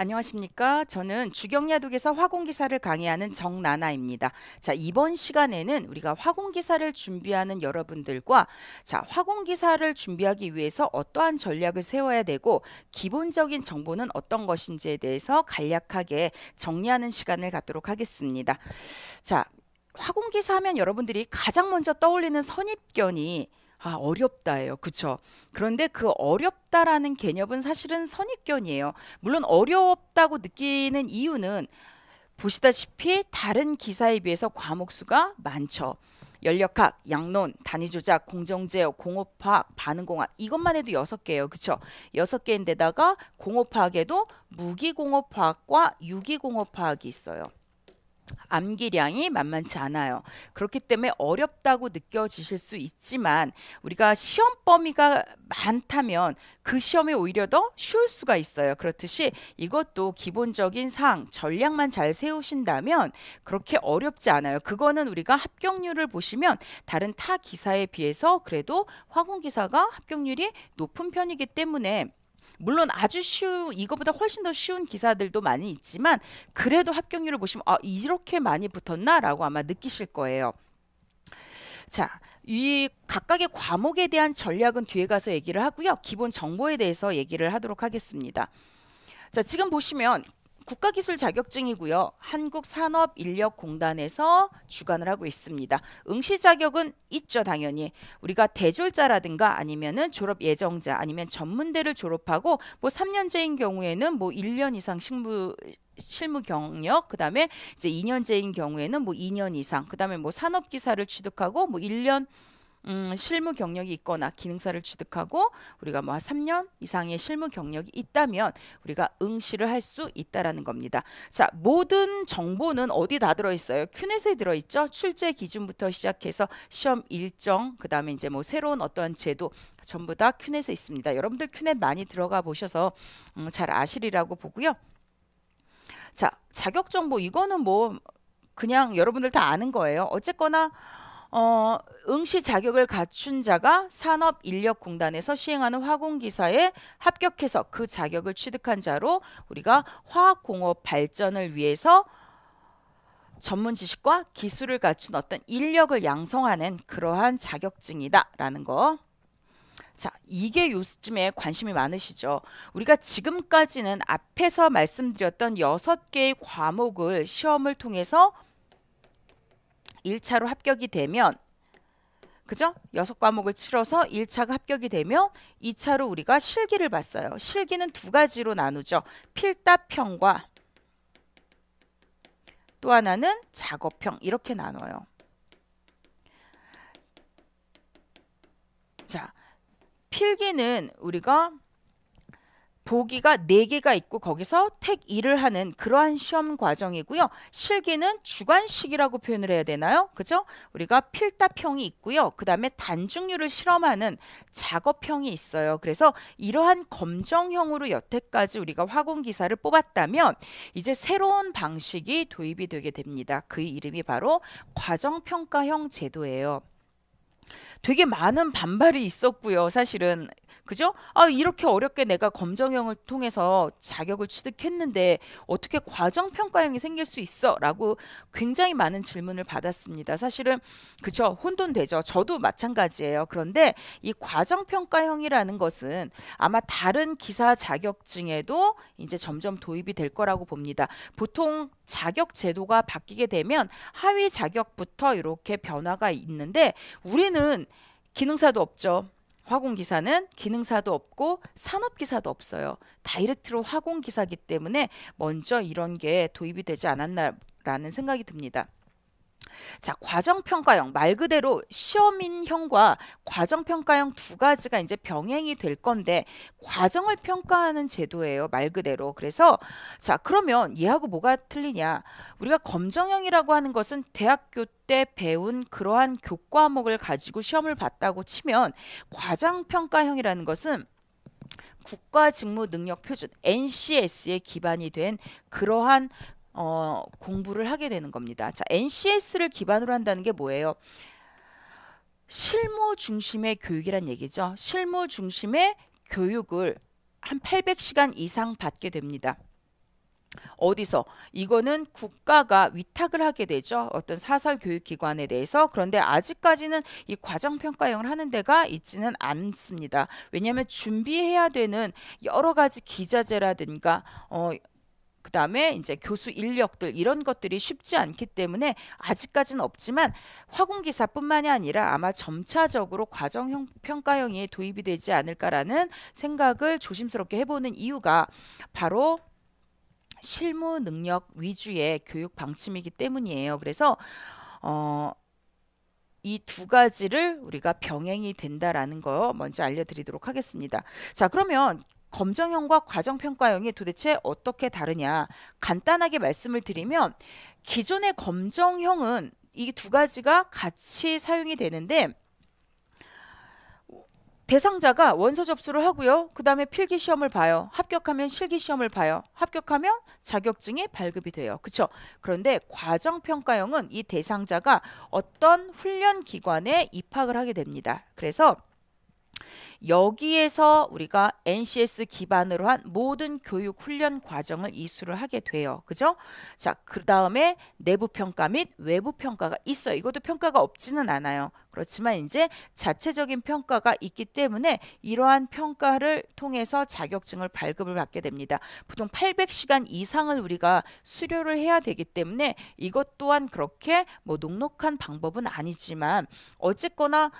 안녕하십니까. 저는 주경야독에서 화공기사를 강의하는 정나나입니다. 자, 이번 시간에는 우리가 화공기사를 준비하는 여러분들과 자, 화공기사를 준비하기 위해서 어떠한 전략을 세워야 되고 기본적인 정보는 어떤 것인지에 대해서 간략하게 정리하는 시간을 갖도록 하겠습니다. 자, 화공기사 하면 여러분들이 가장 먼저 떠올리는 선입견이 아, 어렵다예요. 그렇죠 그런데 그 어렵다라는 개념은 사실은 선입견이에요. 물론 어렵다고 느끼는 이유는 보시다시피 다른 기사에 비해서 과목수가 많죠. 연력학, 양론, 단위조작, 공정제어, 공업화학, 반응공학 이것만 해도 여섯 개예요. 그렇죠 여섯 개인데다가 공업학에도무기공업학과유기공업학이 있어요. 암기량이 만만치 않아요. 그렇기 때문에 어렵다고 느껴지실 수 있지만 우리가 시험 범위가 많다면 그 시험에 오히려 더 쉬울 수가 있어요. 그렇듯이 이것도 기본적인 상, 전략만 잘 세우신다면 그렇게 어렵지 않아요. 그거는 우리가 합격률을 보시면 다른 타 기사에 비해서 그래도 화공 기사가 합격률이 높은 편이기 때문에 물론 아주 쉬운 이거보다 훨씬 더 쉬운 기사들도 많이 있지만 그래도 합격률을 보시면 아 이렇게 많이 붙었나라고 아마 느끼실 거예요. 자, 이 각각의 과목에 대한 전략은 뒤에 가서 얘기를 하고요. 기본 정보에 대해서 얘기를 하도록 하겠습니다. 자, 지금 보시면 국가기술 자격증이고요. 한국산업인력공단에서 주관을 하고 있습니다. 응시 자격은 있죠, 당연히. 우리가 대졸자라든가 아니면은 졸업 예정자 아니면 전문대를 졸업하고 뭐 3년제인 경우에는 뭐 1년 이상 실무 실무 경력, 그 다음에 이제 2년제인 경우에는 뭐 2년 이상, 그 다음에 뭐 산업기사를 취득하고 뭐 1년 음, 실무 경력이 있거나 기능사를 취득하고 우리가 뭐 3년 이상의 실무 경력이 있다면 우리가 응시를 할 수 있다라는 겁니다. 자, 모든 정보는 어디 다 들어 있어요? 큐넷에 들어 있죠. 출제 기준부터 시작해서 시험 일정, 그다음에 이제 뭐 새로운 어떠한 제도 전부 다 큐넷에 있습니다. 여러분들 큐넷 많이 들어가 보셔서 음, 잘 아시리라고 보고요. 자, 자격 정보 이거는 뭐 그냥 여러분들 다 아는 거예요. 어쨌거나 어, 응시 자격을 갖춘 자가 산업인력공단에서 시행하는 화공기사에 합격해서 그 자격을 취득한 자로 우리가 화학공업 발전을 위해서 전문 지식과 기술을 갖춘 어떤 인력을 양성하는 그러한 자격증이다라는 거. 자, 이게 요즘에 관심이 많으시죠. 우리가 지금까지는 앞에서 말씀드렸던 여섯 개의 과목을 시험을 통해서 1차로 합격이 되면 그죠? 여섯 과목을 치러서 1차가 합격이 되며 2차로 우리가 실기를 봤어요. 실기는 두 가지로 나누죠. 필답형과 또 하나는 작업형 이렇게 나눠요. 자, 필기는 우리가 보기가 4개가 있고 거기서 택 1을 하는 그러한 시험 과정이고요. 실기는 주관식이라고 표현을 해야 되나요? 그죠? 우리가 필답형이 있고요. 그 다음에 단중률을 실험하는 작업형이 있어요. 그래서 이러한 검정형으로 여태까지 우리가 화공기사를 뽑았다면 이제 새로운 방식이 도입이 되게 됩니다. 그 이름이 바로 과정평가형 제도예요. 되게 많은 반발이 있었고요. 사실은 그죠? 아, 이렇게 어렵게 내가 검정형을 통해서 자격을 취득했는데 어떻게 과정 평가형이 생길 수 있어라고 굉장히 많은 질문을 받았습니다. 사실은 그쵸 혼돈되죠. 저도 마찬가지예요. 그런데 이 과정 평가형이라는 것은 아마 다른 기사 자격증에도 이제 점점 도입이 될 거라고 봅니다. 보통 자격 제도가 바뀌게 되면 하위 자격부터 이렇게 변화가 있는데 우리는 기능사도 없죠. 화공기사는 기능사도 없고 산업기사도 없어요. 다이렉트로 화공기사기 때문에 먼저 이런 게 도입이 되지 않았나라는 생각이 듭니다. 자, 과정평가형 말 그대로 시험인형과 과정평가형 두 가지가 이제 병행이 될 건데 과정을 평가하는 제도예요. 말 그대로. 그래서 자, 그러면 얘하고 뭐가 틀리냐? 우리가 검정형이라고 하는 것은 대학교 때 배운 그러한 교과목을 가지고 시험을 봤다고 치면 과정평가형이라는 것은 국가직무능력표준 NCS에 기반이 된 그러한 어, 공부를 하게 되는 겁니다. 자, NCS를 기반으로 한다는 게 뭐예요? 실무 중심의 교육이란 얘기죠. 실무 중심의 교육을 한 800시간 이상 받게 됩니다. 어디서 이거는 국가가 위탁을 하게 되죠 어떤 사설 교육 기관에 대해서 그런데 아직까지는 이 과정 평가형을 하는 데가 있지는 않습니다 왜냐하면 준비해야 되는 여러 가지 기자재라든가 어, 그 다음에 이제 교수 인력들 이런 것들이 쉽지 않기 때문에 아직까지는 없지만 화공기사뿐만이 아니라 아마 점차적으로 과정형 평가형이 도입이 되지 않을까라는 생각을 조심스럽게 해보는 이유가 바로 실무 능력 위주의 교육 방침이기 때문이에요. 그래서 어, 이 두 가지를 우리가 병행이 된다라는 거 먼저 알려드리도록 하겠습니다. 자, 그러면 검정형과 과정평가형이 도대체 어떻게 다르냐 간단하게 말씀을 드리면 기존의 검정형은 이 두 가지가 같이 사용이 되는데 대상자가 원서 접수를 하고요. 그 다음에 필기 시험을 봐요. 합격하면 실기 시험을 봐요. 합격하면 자격증이 발급이 돼요. 그렇죠? 그런데 과정평가형은 이 대상자가 어떤 훈련기관에 입학을 하게 됩니다. 그래서 여기에서 우리가 NCS 기반으로 한 모든 교육 훈련 과정을 이수를 하게 돼요. 그죠? 자, 그 다음에 내부 평가 및 외부 평가가 있어요. 이것도 평가가 없지는 않아요. 그렇지만 이제 자체적인 평가가 있기 때문에 이러한 평가를 통해서 자격증을 발급을 받게 됩니다. 보통 800시간 이상을 우리가 수료를 해야 되기 때문에 이것 또한 그렇게 뭐 녹록한 방법은 아니지만 어쨌거나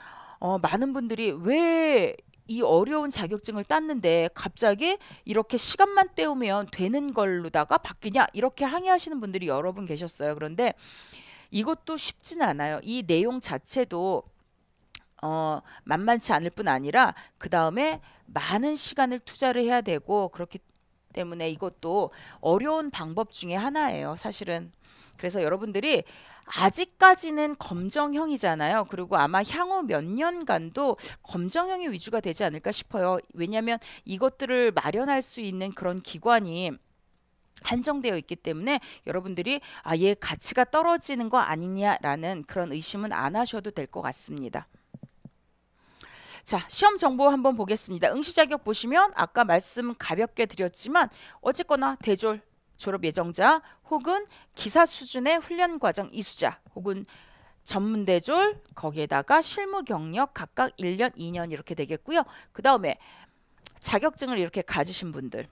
어, 많은 분들이 왜 이 어려운 자격증을 땄는데 갑자기 이렇게 시간만 때우면 되는 걸로다가 바뀌냐 이렇게 항의하시는 분들이 여러 분 계셨어요. 그런데 이것도 쉽진 않아요. 이 내용 자체도 어, 만만치 않을 뿐 아니라 그 다음에 많은 시간을 투자를 해야 되고 그렇기 때문에 이것도 어려운 방법 중에 하나예요. 사실은 그래서 여러분들이 아직까지는 검정형이잖아요. 그리고 아마 향후 몇 년간도 검정형이 위주가 되지 않을까 싶어요. 왜냐하면 이것들을 마련할 수 있는 그런 기관이 한정되어 있기 때문에 여러분들이 아, 예 가치가 떨어지는 거 아니냐라는 그런 의심은 안 하셔도 될 것 같습니다. 자, 시험 정보 한번 보겠습니다. 응시 자격 보시면 아까 말씀 가볍게 드렸지만 어쨌거나 대졸 졸업 예정자 혹은 기사 수준의 훈련 과정 이수자 혹은 전문대졸 거기에다가 실무 경력 각각 1년, 2년 이렇게 되겠고요. 그 다음에 자격증을 이렇게 가지신 분들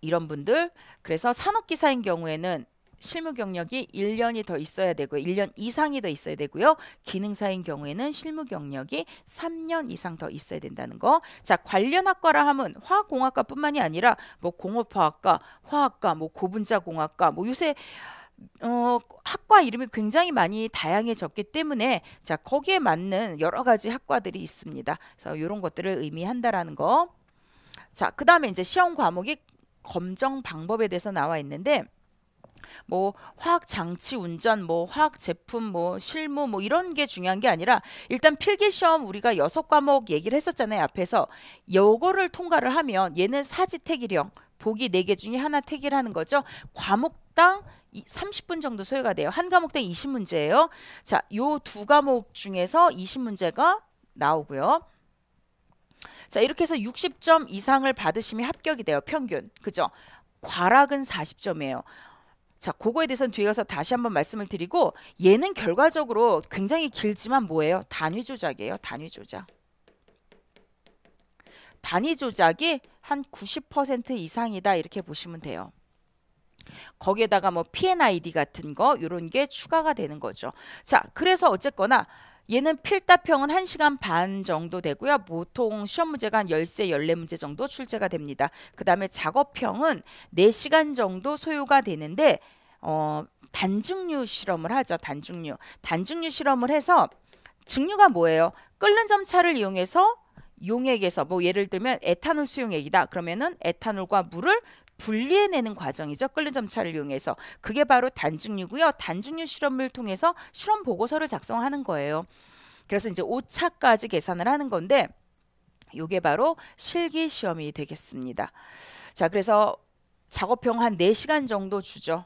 이런 분들 그래서 산업기사인 경우에는 실무 경력이 1년이 더 있어야 되고 1년 이상이 더 있어야 되고요. 기능사인 경우에는 실무 경력이 3년 이상 더 있어야 된다는 거. 자, 관련 학과라 하면 화학공학과뿐만이 아니라 뭐 공업화학과, 화학과, 뭐 고분자공학과, 뭐 요새 어, 학과 이름이 굉장히 많이 다양해졌기 때문에 자 거기에 맞는 여러 가지 학과들이 있습니다. 그래서 요런 것들을 의미한다라는 거. 자, 그 다음에 이제 시험 과목이 검정 방법에 대해서 나와 있는데 뭐 화학 장치 운전, 뭐 화학 제품, 뭐 실무, 뭐 이런 게 중요한 게 아니라 일단 필기 시험 우리가 여섯 과목 얘기를 했었잖아요 앞에서 요거를 통과를 하면 얘는 사지 태기령 보기 네 개 중에 하나 태기하는 거죠 과목당 30분 정도 소요가 돼요 한 과목당 20문제예요 자요 두 과목 중에서 20문제가 나오고요 자 이렇게 해서 60점 이상을 받으시면 합격이 돼요 평균 그죠 과락은 40점이에요 자, 그거에 대해서는 뒤에 가서 다시 한번 말씀을 드리고 얘는 결과적으로 굉장히 길지만 뭐예요? 단위 조작이에요. 단위 조작. 단위 조작이 한 90% 이상이다 이렇게 보시면 돼요. 거기에다가 뭐 P&ID n 같은 거 이런 게 추가가 되는 거죠. 자, 그래서 어쨌거나 얘는 필답형은 1시간 반 정도 되고요. 보통 시험 문제가 한 13, 14문제 정도 출제가 됩니다. 그 다음에 작업형은 4시간 정도 소요가 되는데 어, 단증류 실험을 하죠. 단증류단증류 실험을 해서 증류가 뭐예요? 끓는 점차를 이용해서 용액에서 뭐 예를 들면 에탄올 수용액이다. 그러면은 에탄올과 물을 분리해내는 과정이죠. 끓는 점차를 이용해서 그게 바로 단중류고요. 단중류 실험을 통해서 실험 보고서를 작성하는 거예요. 그래서 이제 오차까지 계산을 하는 건데 요게 바로 실기 시험이 되겠습니다. 자, 그래서 작업형 한4시간 정도 주죠.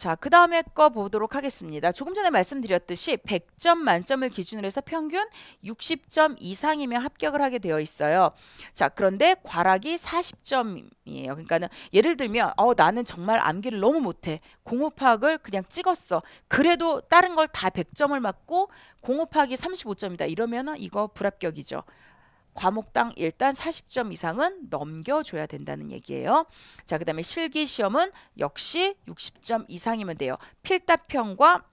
자, 그 다음에 거 보도록 하겠습니다. 조금 전에 말씀드렸듯이 100점 만점을 기준으로 해서 평균 60점 이상이면 합격을 하게 되어 있어요. 자, 그런데 과락이 40점이에요. 그러니까는 예를 들면, 어, 나는 정말 암기를 너무 못해. 공업학을 그냥 찍었어. 그래도 다른 걸 다 100점을 맞고 공업학이 35점이다. 이러면은 이거 불합격이죠. 과목당 일단 40점 이상은 넘겨줘야 된다는 얘기예요. 자, 그 다음에 실기시험은 역시 60점 이상이면 돼요. 필답형과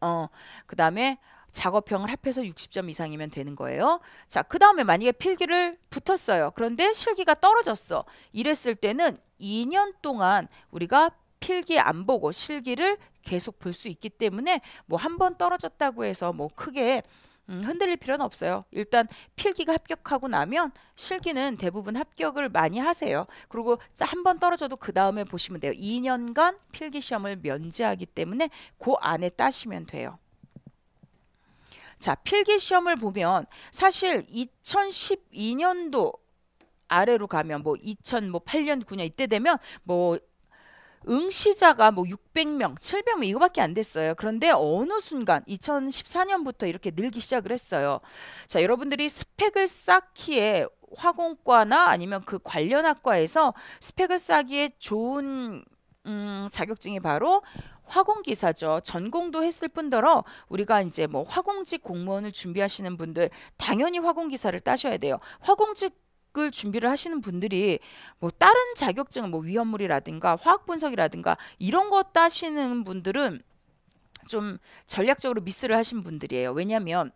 어, 그 다음에 작업형을 합해서 60점 이상이면 되는 거예요. 자, 그 다음에 만약에 필기를 붙었어요. 그런데 실기가 떨어졌어. 이랬을 때는 2년 동안 우리가 필기 안 보고 실기를 계속 볼 수 있기 때문에 뭐 한 번 떨어졌다고 해서 뭐 크게 음, 흔들릴 필요는 없어요. 일단 필기가 합격하고 나면 실기는 대부분 합격을 많이 하세요. 그리고 한 번 떨어져도 그 다음에 보시면 돼요. 2년간 필기 시험을 면제하기 때문에 그 안에 따시면 돼요. 자, 필기 시험을 보면 사실 2012년도 아래로 가면 뭐 2008년 뭐 9년 이때 되면 뭐 응시자가 뭐 600명, 700명 이거밖에 안 됐어요. 그런데 어느 순간 2014년부터 이렇게 늘기 시작을 했어요. 자, 여러분들이 스펙을 쌓기에 화공과나 아니면 그 관련 학과에서 스펙을 쌓기에 좋은 음, 자격증이 바로 화공기사죠. 전공도 했을 뿐더러 우리가 이제 뭐 화공직 공무원을 준비하시는 분들 당연히 화공기사를 따셔야 돼요. 화공직 이걸 준비를 하시는 분들이 뭐 다른 자격증 뭐 위험물이라든가 화학 분석이라든가 이런 것 따시는 분들은 좀 전략적으로 미스를 하신 분들이에요. 왜냐하면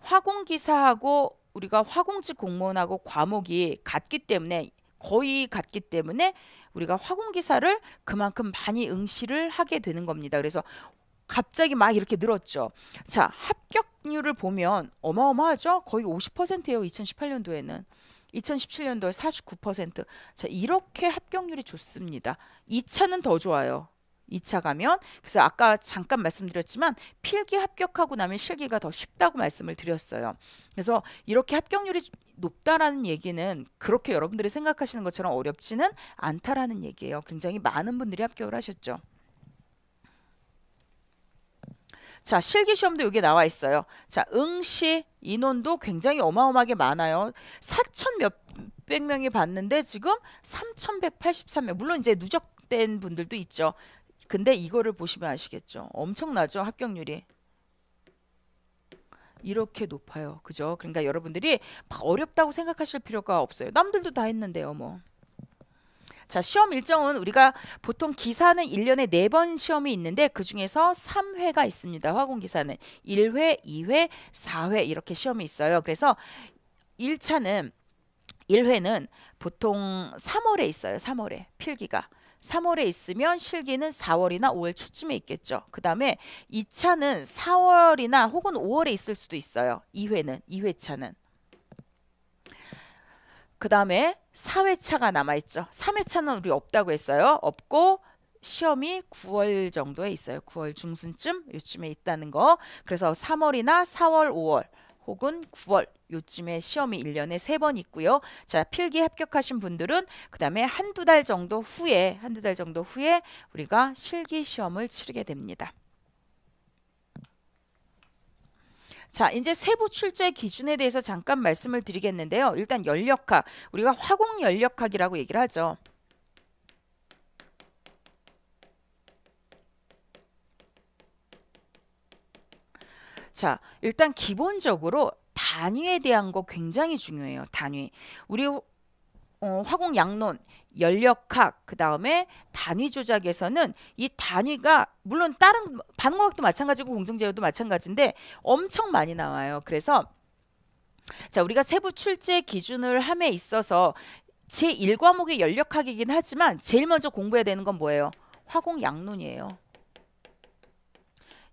화공기사하고 우리가 화공직 공무원하고 과목이 같기 때문에 거의 같기 때문에 우리가 화공기사를 그만큼 많이 응시를 하게 되는 겁니다. 그래서 갑자기 막 이렇게 늘었죠. 자, 합격률을 보면 어마어마하죠? 거의 50%예요, 2018년도에는. 2017년도에 49%. 자, 이렇게 합격률이 좋습니다. 2차는 더 좋아요. 2차 가면 그래서 아까 잠깐 말씀드렸지만 필기 합격하고 나면 실기가 더 쉽다고 말씀을 드렸어요. 그래서 이렇게 합격률이 높다라는 얘기는 그렇게 여러분들이 생각하시는 것처럼 어렵지는 않다라는 얘기예요. 굉장히 많은 분들이 합격을 하셨죠. 자, 실기 시험도 여기 나와 있어요. 자, 응시 인원도 굉장히 어마어마하게 많아요. 4천 몇백 명이 봤는데 지금 3,183명. 물론 이제 누적된 분들도 있죠. 근데 이거를 보시면 아시겠죠. 엄청나죠, 합격률이. 이렇게 높아요. 그죠? 그러니까 여러분들이 막 어렵다고 생각하실 필요가 없어요. 남들도 다 했는데요, 뭐. 자, 시험 일정은 우리가 보통 기사는 1년에 4번 시험이 있는데 그중에서 3회가 있습니다. 화공기사는 1회, 2회, 4회 이렇게 시험이 있어요. 그래서 1차는 1회는 보통 3월에 있어요. 3월에 필기가. 3월에 있으면 실기는 4월이나 5월 초쯤에 있겠죠. 그 다음에 2차는 4월이나 혹은 5월에 있을 수도 있어요. 2회는, 2회차는. 그 다음에 4회차가 남아있죠. 3회차는 우리 없다고 했어요. 없고 시험이 9월 정도에 있어요. 9월 중순쯤 요쯤에 있다는 거. 그래서 3월이나 4월, 5월 혹은 9월 요쯤에 시험이 1년에 3번 있고요. 자, 필기 합격하신 분들은 그다음에 한두 달 정도 후에 한두 달 정도 후에 우리가 실기 시험을 치르게 됩니다. 자, 이제 세부 출제 기준에 대해서 잠깐 말씀을 드리겠는데요. 일단 연력학, 우리가 화공 연력학이라고 얘기를 하죠. 자, 일단 기본적으로 단위에 대한 거 굉장히 중요해요. 단위. 우리 어, 화공 양론, 연력학, 그 다음에 단위 조작에서는 이 단위가 물론 다른 반공학도 마찬가지고 공정제어도 마찬가지인데 엄청 많이 나와요. 그래서 자 우리가 세부 출제 기준을 함에 있어서 제1과목의 연력학이긴 하지만 제일 먼저 공부해야 되는 건 뭐예요? 화공 양론이에요.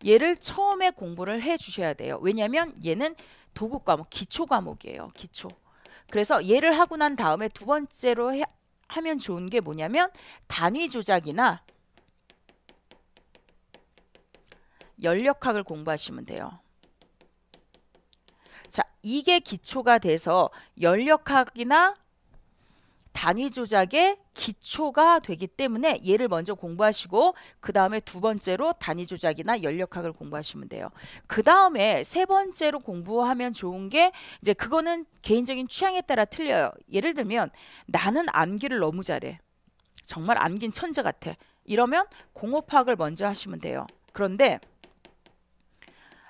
얘를 처음에 공부를 해 주셔야 돼요. 왜냐하면 얘는 도구 과목, 기초 과목이에요. 기초. 그래서 얘를 하고 난 다음에 두 번째로 해, 하면 좋은 게 뭐냐면 단위 조작이나 연력학을 공부하시면 돼요. 자, 이게 기초가 돼서 연력학이나 단위 조작의 기초가 되기 때문에 얘를 먼저 공부하시고 그 다음에 두 번째로 단위 조작이나 연력학을 공부하시면 돼요. 그 다음에 세 번째로 공부하면 좋은 게 이제 그거는 개인적인 취향에 따라 틀려요. 예를 들면 나는 암기를 너무 잘해. 정말 암긴 천재 같아. 이러면 공업학을 먼저 하시면 돼요. 그런데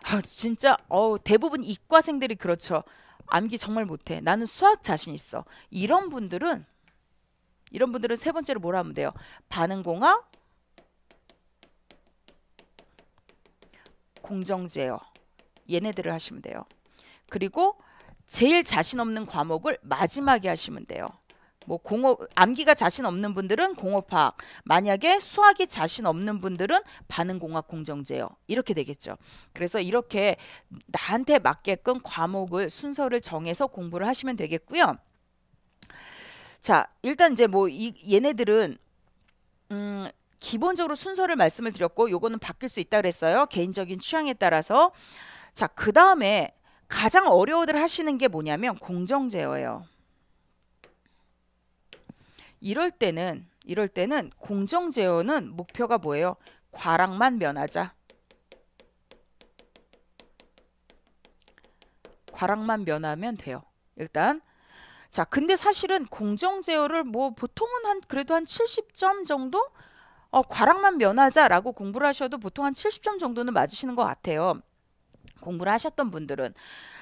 아, 진짜 어 대부분 이과생들이 그렇죠. 암기 정말 못해. 나는 수학 자신 있어. 이런 분들은 이런 분들은 세 번째로 뭐라 하면 돼요? 반응공학 공정제어 얘네들을 하시면 돼요. 그리고 제일 자신 없는 과목을 마지막에 하시면 돼요. 뭐 공업 암기가 자신 없는 분들은 공업학, 만약에 수학이 자신 없는 분들은 반응공학 공정제요 이렇게 되겠죠. 그래서 이렇게 나한테 맞게끔 과목을 순서를 정해서 공부를 하시면 되겠고요. 자, 일단 이제 뭐 이, 얘네들은 음, 기본적으로 순서를 말씀을 드렸고 요거는 바뀔 수 있다 그랬어요. 개인적인 취향에 따라서. 자, 그다음에 가장 어려워들 하시는 게 뭐냐면 공정 제어예요. 이럴 때는 이럴 때는 공정 제어는 목표가 뭐예요? 과락만 면하자. 과락만 면하면 돼요. 일단 자, 근데 사실은 공정 제어를 뭐 보통은 한 그래도 한 70점 정도 어, 과락만 면하자라고 공부를 하셔도 보통 한 70점 정도는 맞으시는 것 같아요. 공부를 하셨던 분들은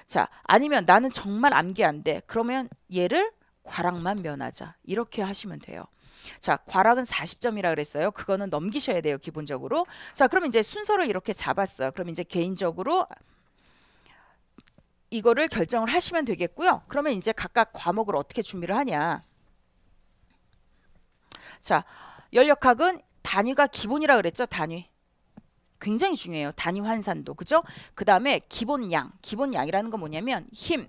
자 아니면 나는 정말 암기 안돼 그러면 얘를 과락만 면하자 이렇게 하시면 돼요. 자, 과락은 40점이라 그랬어요. 그거는 넘기셔야 돼요, 기본적으로. 자, 그럼 이제 순서를 이렇게 잡았어요. 그럼 이제 개인적으로 이거를 결정을 하시면 되겠고요. 그러면 이제 각각 과목을 어떻게 준비를 하냐. 자, 연력학은 단위가 기본이라 그랬죠. 단위. 굉장히 중요해요. 단위 환산도. 그죠? 그 다음에 기본양. 기본양이라는 건 뭐냐면 힘,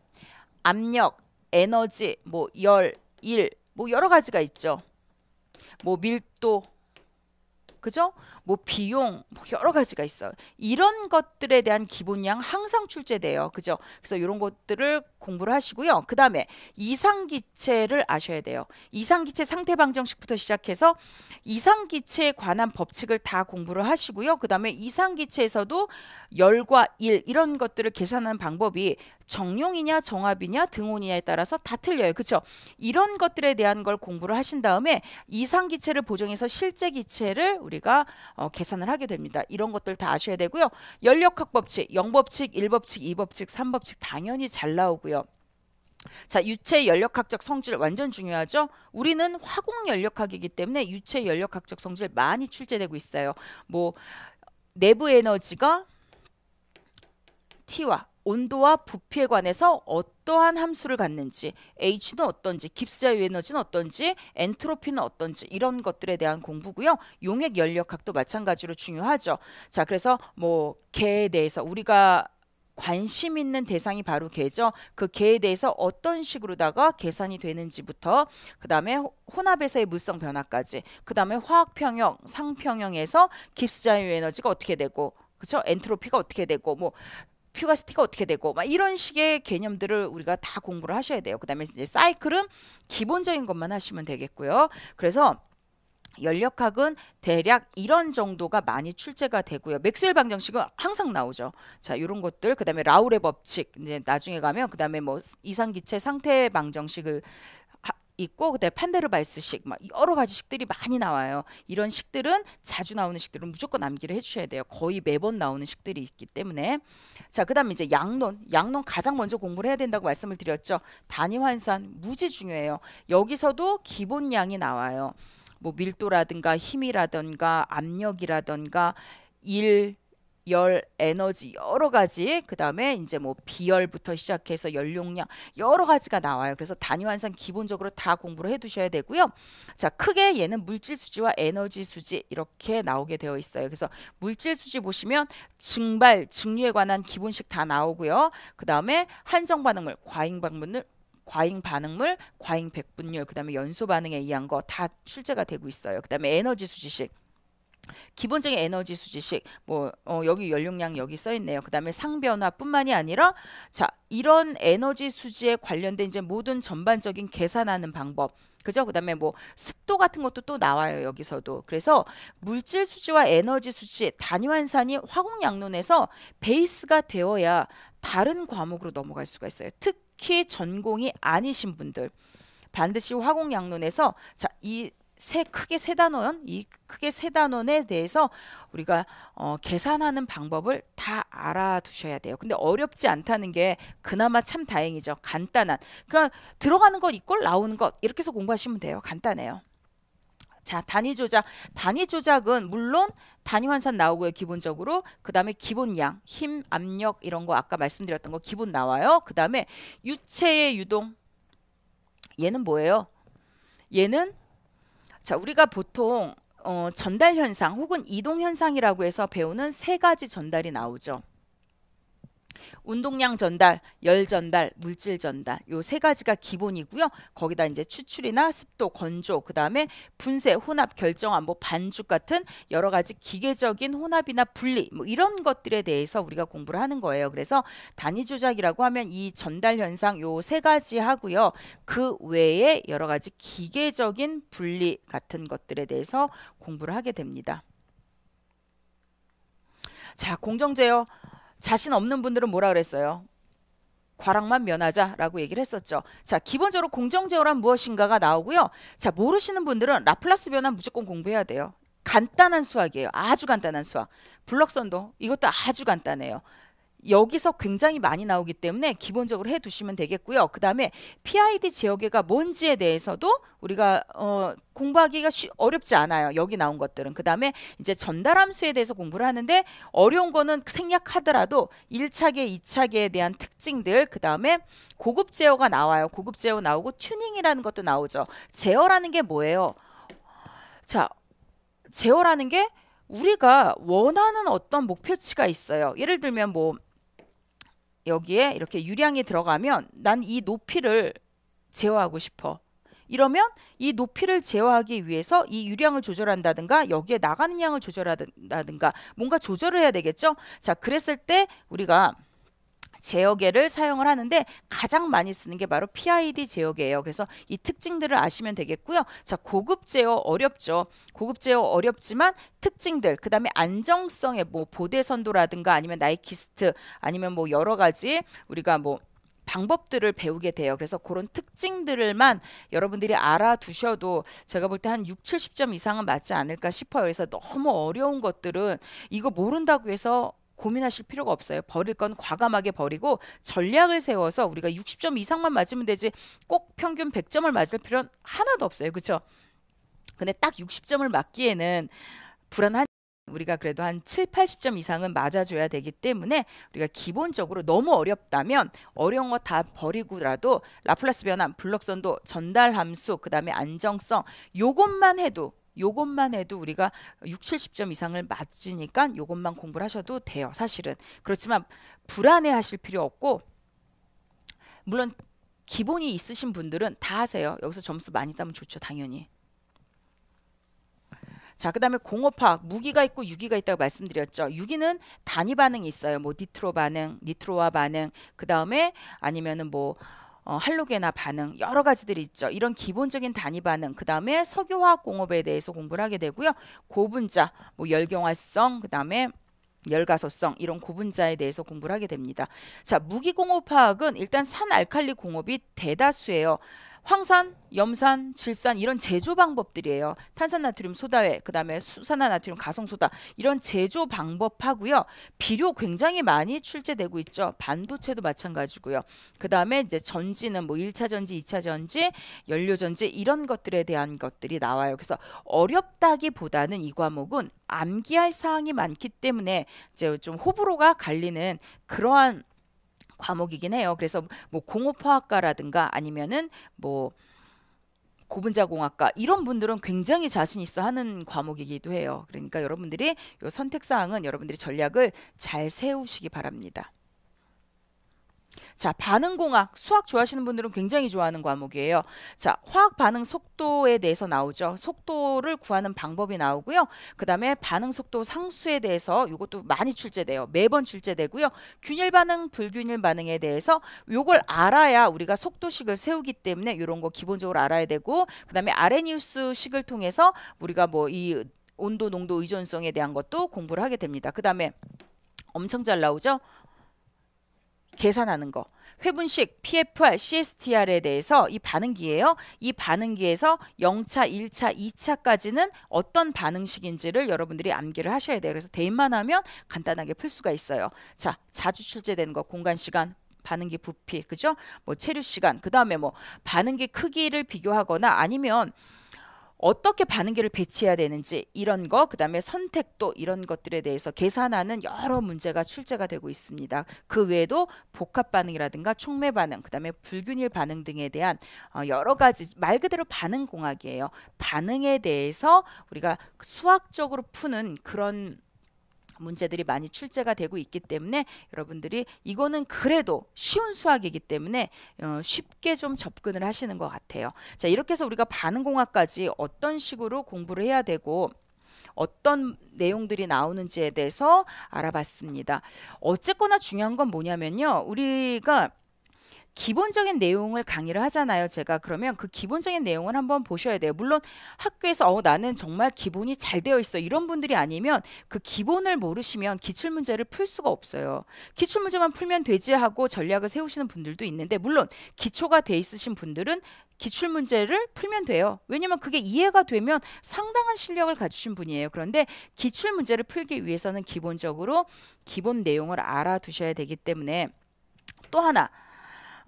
압력, 에너지, 뭐 열, 일, 뭐 여러 가지가 있죠. 뭐 밀도, 그죠? 뭐 비용 뭐 여러 가지가 있어요. 이런 것들에 대한 기본량 항상 출제돼요. 그죠? 그래서 이런 것들을 공부를 하시고요. 그다음에 이상기체를 아셔야 돼요. 이상기체 상태 방정식부터 시작해서 이상기체에 관한 법칙을 다 공부를 하시고요. 그다음에 이상기체에서도 열과 일 이런 것들을 계산하는 방법이 정용이냐 정합이냐 등온이냐에 따라서 다 틀려요. 그렇죠? 이런 것들에 대한 걸 공부를 하신 다음에 이상기체를 보정해서 실제 기체를 우리가 어, 계산을 하게 됩니다. 이런 것들 다 아셔야 되고요. 연력학 법칙, 영법칙, 일법칙이법칙삼법칙 당연히 잘 나오고요. 자, 유체 연력학적 성질 완전 중요하죠. 우리는 화공 연력학이기 때문에 유체 연력학적 성질 많이 출제되고 있어요. 뭐 내부 에너지가 T와 온도와 부피에 관해서 어떠한 함수를 갖는지, H는 어떤지, 깁스 자유 에너지는 어떤지, 엔트로피는 어떤지 이런 것들에 대한 공부고요. 용액 연력학도 마찬가지로 중요하죠. 자, 그래서 뭐 개에 대해서 우리가 관심 있는 대상이 바로 개죠. 그 개에 대해서 어떤 식으로다가 계산이 되는지부터 그 다음에 혼합에서의 물성 변화까지 그 다음에 화학평형, 상평형에서 깁스 자유 에너지가 어떻게 되고 그렇죠? 엔트로피가 어떻게 되고 뭐 퓨가스티가 어떻게 되고 막 이런 식의 개념들을 우리가 다 공부를 하셔야 돼요. 그다음에 이제 사이클은 기본적인 것만 하시면 되겠고요. 그래서 연력학은 대략 이런 정도가 많이 출제가 되고요. 맥스웰 방정식은 항상 나오죠. 자, 이런 것들 그다음에 라울의 법칙 이제 나중에 가면 그다음에 뭐 이상 기체 상태 방정식을 있고 그다음에 판데르발스식 막 여러 가지 식들이 많이 나와요. 이런 식들은 자주 나오는 식들은 무조건 암기를 해주셔야 돼요. 거의 매번 나오는 식들이 있기 때문에 자 그다음 에 이제 양론 양론 가장 먼저 공부를 해야 된다고 말씀을 드렸죠. 단위 환산 무지 중요해요. 여기서도 기본 양이 나와요. 뭐 밀도라든가 힘이라든가 압력이라든가 일 열, 에너지 여러 가지 그다음에 이제 뭐 비열부터 시작해서 열용량 여러 가지가 나와요. 그래서 단위 환산 기본적으로 다 공부를 해 두셔야 되고요. 자, 크게 얘는 물질 수지와 에너지 수지 이렇게 나오게 되어 있어요. 그래서 물질 수지 보시면 증발, 증류에 관한 기본식 다 나오고요. 그다음에 한정 반응물, 과잉 반응물 과잉 반응물, 과잉 백분율, 그다음에 연소 반응에 의한 거 다 출제가 되고 있어요. 그다음에 에너지 수지식 기본적인 에너지 수지식 뭐 어, 여기 연령량 여기 써 있네요. 그다음에 상변화뿐만이 아니라 자 이런 에너지 수지에 관련된 이제 모든 전반적인 계산하는 방법 그죠? 그다음에 뭐 습도 같은 것도 또 나와요 여기서도. 그래서 물질 수지와 에너지 수지 단위환산이 화공양론에서 베이스가 되어야 다른 과목으로 넘어갈 수가 있어요. 특히 전공이 아니신 분들 반드시 화공양론에서 자이 세 크게 세 단원 이 크게 세 단원에 대해서 우리가 어, 계산하는 방법을 다 알아두셔야 돼요. 근데 어렵지 않다는 게 그나마 참 다행이죠. 간단한 그러니까 들어가는 것 이꼴 나오는 것 이렇게 해서 공부하시면 돼요. 간단해요. 자 단위 조작 단위 조작은 물론 단위 환산 나오고요 기본적으로 그 다음에 기본 양힘 압력 이런 거 아까 말씀드렸던 거 기본 나와요 그 다음에 유체의 유동 얘는 뭐예요 얘는 자, 우리가 보통 어, 전달 현상 혹은 이동 현상이라고 해서 배우는 세 가지 전달이 나오죠. 운동량 전달, 열 전달, 물질 전달 요 세 가지가 기본이고요. 거기다 이제 추출이나 습도, 건조, 그 다음에 분쇄, 혼합, 결정 안보, 반죽 같은 여러 가지 기계적인 혼합이나 분리 뭐 이런 것들에 대해서 우리가 공부를 하는 거예요. 그래서 단위 조작이라고 하면 이 전달 현상 요 세 가지 하고요. 그 외에 여러 가지 기계적인 분리 같은 것들에 대해서 공부를 하게 됩니다. 자, 공정제요. 자신 없는 분들은 뭐라 그랬어요? 과락만 면하자라고 얘기를 했었죠. 자, 기본적으로 공정제어란 무엇인가가 나오고요. 자, 모르시는 분들은 라플라스 변환 무조건 공부해야 돼요. 간단한 수학이에요. 아주 간단한 수학. 블록선도 이것도 아주 간단해요. 여기서 굉장히 많이 나오기 때문에 기본적으로 해 두시면 되겠고요. 그 다음에 PID 제어계가 뭔지에 대해서도 우리가 어, 공부하기가 쉬, 어렵지 않아요. 여기 나온 것들은. 그 다음에 이제 전달함수에 대해서 공부를 하는데 어려운 거는 생략하더라도 1차계, 2차계에 대한 특징들, 그 다음에 고급 제어가 나와요. 고급 제어 나오고 튜닝이라는 것도 나오죠. 제어라는 게 뭐예요? 자, 제어라는 게 우리가 원하는 어떤 목표치가 있어요. 예를 들면 뭐 여기에 이렇게 유량이 들어가면 난 이 높이를 제어하고 싶어. 이러면 이 높이를 제어하기 위해서 이 유량을 조절한다든가 여기에 나가는 양을 조절한다든가 뭔가 조절을 해야 되겠죠. 자, 그랬을 때 우리가 제어계를 사용을 하는데 가장 많이 쓰는 게 바로 PID 제어계예요. 그래서 이 특징들을 아시면 되겠고요. 자, 고급 제어 어렵죠. 고급 제어 어렵지만 특징들, 그 다음에 안정성의 뭐 보대선도라든가 아니면 나이키스트 아니면 뭐 여러 가지 우리가 뭐 방법들을 배우게 돼요. 그래서 그런 특징들만 여러분들이 알아두셔도 제가 볼 때 한 6, 70점 이상은 맞지 않을까 싶어요. 그래서 너무 어려운 것들은 이거 모른다고 해서 고민하실 필요가 없어요. 버릴 건 과감하게 버리고 전략을 세워서 우리가 60점 이상만 맞으면 되지 꼭 평균 100점을 맞을 필요는 하나도 없어요. 그렇죠? 근데 딱 60점을 맞기에는 불안한 우리가 그래도 한 7, 80점 이상은 맞아줘야 되기 때문에 우리가 기본적으로 너무 어렵다면 어려운 거 다 버리고라도 라플라스 변환 블록선도, 전달 함수, 그 다음에 안정성 요것만 해도 요것만 해도 우리가 6, 70점 이상을 맞으니까 요것만 공부를 하셔도 돼요. 사실은. 그렇지만 불안해 하실 필요 없고 물론 기본이 있으신 분들은 다 하세요. 여기서 점수 많이 따면 좋죠. 당연히. 자, 그 다음에 공업학, 무기가 있고 유기가 있다고 말씀드렸죠. 유기는 단위 반응이 있어요. 뭐 니트로 반응, 니트로와 반응, 그 다음에 아니면은 뭐 어, 할로겐나 반응 여러 가지들이 있죠. 이런 기본적인 단위 반응, 그 다음에 석유화학 공업에 대해서 공부를 하게 되고요. 고분자, 뭐 열경화성, 그 다음에 열가소성 이런 고분자에 대해서 공부를 하게 됩니다. 자 무기공업화학은 일단 산알칼리 공업이 대다수예요. 황산, 염산, 질산 이런 제조 방법들이에요. 탄산나트륨 소다회, 그다음에 수산화나트륨 가성소다 이런 제조 방법하고요. 비료 굉장히 많이 출제되고 있죠. 반도체도 마찬가지고요. 그다음에 이제 전지는 뭐 1차 전지, 2차 전지, 연료 전지 이런 것들에 대한 것들이 나와요. 그래서 어렵다기보다는 이 과목은 암기할 사항이 많기 때문에 이제 좀 호불호가 갈리는 그러한 과목이긴 해요. 그래서 뭐 공업화학과라든가 아니면은 뭐 고분자 공학과 이런 분들은 굉장히 자신 있어 하는 과목이기도 해요. 그러니까 여러분들이 요 선택 사항은 여러분들이 전략을 잘 세우시기 바랍니다. 자, 반응공학. 수학 좋아하시는 분들은 굉장히 좋아하는 과목이에요. 자, 화학 반응 속도에 대해서 나오죠. 속도를 구하는 방법이 나오고요. 그 다음에 반응 속도 상수에 대해서 이것도 많이 출제돼요. 매번 출제되고요. 균일 반응, 불균일 반응에 대해서 이걸 알아야 우리가 속도식을 세우기 때문에 이런 거 기본적으로 알아야 되고, 그 다음에 아레니우스식을 통해서 우리가 뭐 이 온도, 농도 의존성에 대한 것도 공부를 하게 됩니다. 그 다음에 엄청 잘 나오죠? 계산하는 거. 회분식, PFR, CSTR에 대해서 이 반응기예요. 이 반응기에서 0차, 1차, 2차까지는 어떤 반응식인지를 여러분들이 암기를 하셔야 돼요. 그래서 대입만 하면 간단하게 풀 수가 있어요. 자, 자주 출제되는 거 공간 시간 반응기 부피, 그죠? 뭐 체류 시간, 그 다음에 뭐 반응기 크기를 비교하거나 아니면 어떻게 반응기를 배치해야 되는지 이런 거 그다음에 선택도 이런 것들에 대해서 계산하는 여러 문제가 출제가 되고 있습니다. 그 외에도 복합 반응이라든가 촉매 반응, 그다음에 불균일 반응 등에 대한 어, 여러 가지 말 그대로 반응 공학이에요. 반응에 대해서 우리가 수학적으로 푸는 그런 문제들이 많이 출제가 되고 있기 때문에 여러분들이 이거는 그래도 쉬운 수학이기 때문에 어, 쉽게 좀 접근을 하시는 것 같아요. 자 이렇게 해서 우리가 반응공학까지 어떤 식으로 공부를 해야 되고 어떤 내용들이 나오는지에 대해서 알아봤습니다. 어쨌거나 중요한 건 뭐냐면요. 우리가 기본적인 내용을 강의를 하잖아요. 제가 그러면 그 기본적인 내용을 한번 보셔야 돼요. 물론 학교에서 어, 나는 정말 기본이 잘 되어 있어 이런 분들이 아니면 그 기본을 모르시면 기출 문제를 풀 수가 없어요. 기출 문제만 풀면 되지 하고 전략을 세우시는 분들도 있는데 물론 기초가 돼 있으신 분들은 기출 문제를 풀면 돼요. 왜냐면 그게 이해가 되면 상당한 실력을 가지신 분이에요. 그런데 기출 문제를 풀기 위해서는 기본적으로 기본 내용을 알아두셔야 되기 때문에 또 하나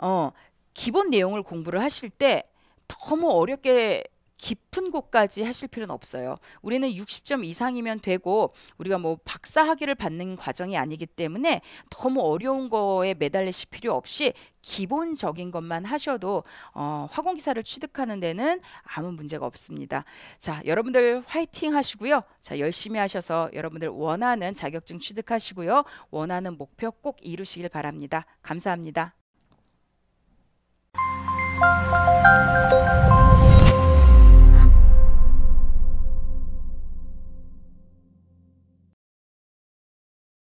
어, 기본 내용을 공부를 하실 때 너무 어렵게 깊은 곳까지 하실 필요는 없어요. 우리는 60점 이상이면 되고 우리가 뭐 박사 학위를 받는 과정이 아니기 때문에 너무 어려운 거에 매달리실 필요 없이 기본적인 것만 하셔도 어, 화공기사를 취득하는 데는 아무 문제가 없습니다. 자, 여러분들 화이팅 하시고요. 자, 열심히 하셔서 여러분들 원하는 자격증 취득하시고요. 원하는 목표 꼭 이루시길 바랍니다. 감사합니다. Música